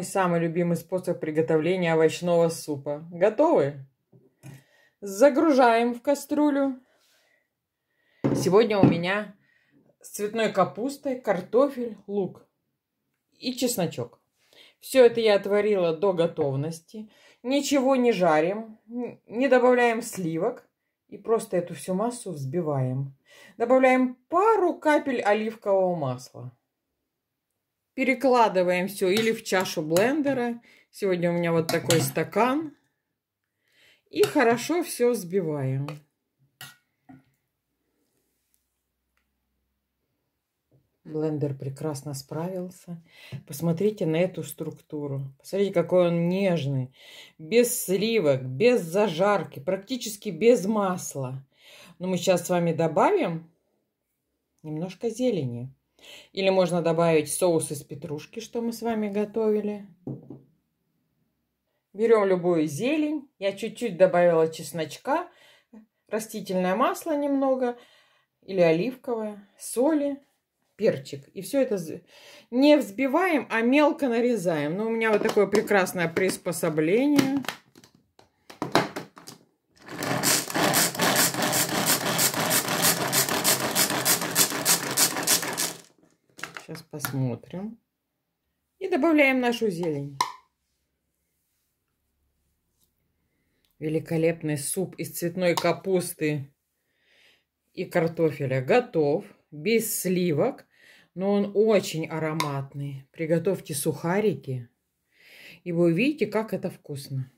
Мой самый любимый способ приготовления овощного супа. Готовы? Загружаем в кастрюлю. Сегодня у меня с цветной капустой, картофель, лук и чесночок. Все это я отварила до готовности. Ничего не жарим, не добавляем сливок и просто эту всю массу взбиваем. Добавляем пару капель оливкового масла. Перекладываем все или в чашу блендера. Сегодня у меня вот такой стакан. И хорошо все взбиваем. Блендер прекрасно справился. Посмотрите на эту структуру. Посмотрите, какой он нежный. Без сливок, без зажарки, практически без масла. Но мы сейчас с вами добавим немножко зелени. Или можно добавить соус из петрушки, что мы с вами готовили. Берем любую зелень. Я чуть-чуть добавила чесночка, растительное масло немного или оливковое, соли, перчик. И все это не взбиваем, а мелко нарезаем. Но у меня вот такое прекрасное приспособление. Сейчас посмотрим. И добавляем нашу зелень. Великолепный суп из цветной капусты и картофеля готов, без сливок, но он очень ароматный. Приготовьте сухарики, и вы увидите, как это вкусно.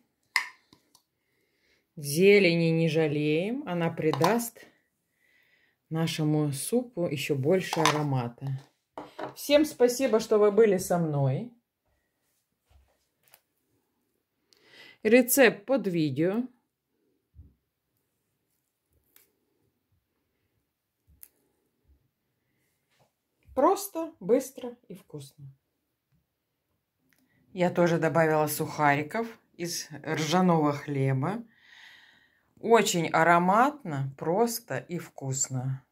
Зелени не жалеем, она придаст нашему супу еще больше аромата. Всем спасибо, что вы были со мной. Рецепт под видео. Просто, быстро и вкусно. Я тоже добавила сухариков из ржаного хлеба. Очень ароматно, просто и вкусно.